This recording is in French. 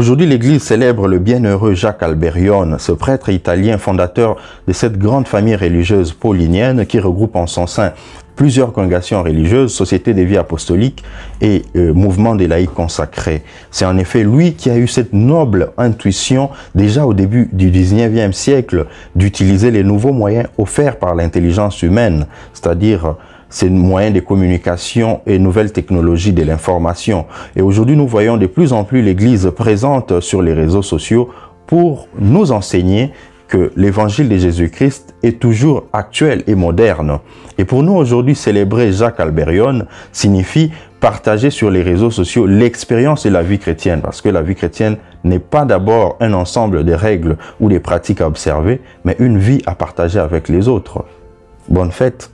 Aujourd'hui, l'Église célèbre le bienheureux Jacques Alberione, ce prêtre italien fondateur de cette grande famille religieuse paulinienne qui regroupe en son sein plusieurs congrégations religieuses, sociétés de vie apostoliques et euh, mouvements des laïcs consacrés. C'est en effet lui qui a eu cette noble intuition, déjà au début du 19e siècle, d'utiliser les nouveaux moyens offerts par l'intelligence humaine, c'est-à-dire ces moyens de communication et nouvelles technologies de l'information. Et aujourd'hui, nous voyons de plus en plus l'Église présente sur les réseaux sociaux pour nous enseigner que l'évangile de Jésus-Christ est toujours actuel et moderne. Et pour nous aujourd'hui, célébrer Jacques Alberion signifie partager sur les réseaux sociaux l'expérience et la vie chrétienne, parce que la vie chrétienne n'est pas d'abord un ensemble de règles ou des pratiques à observer, mais une vie à partager avec les autres. Bonne fête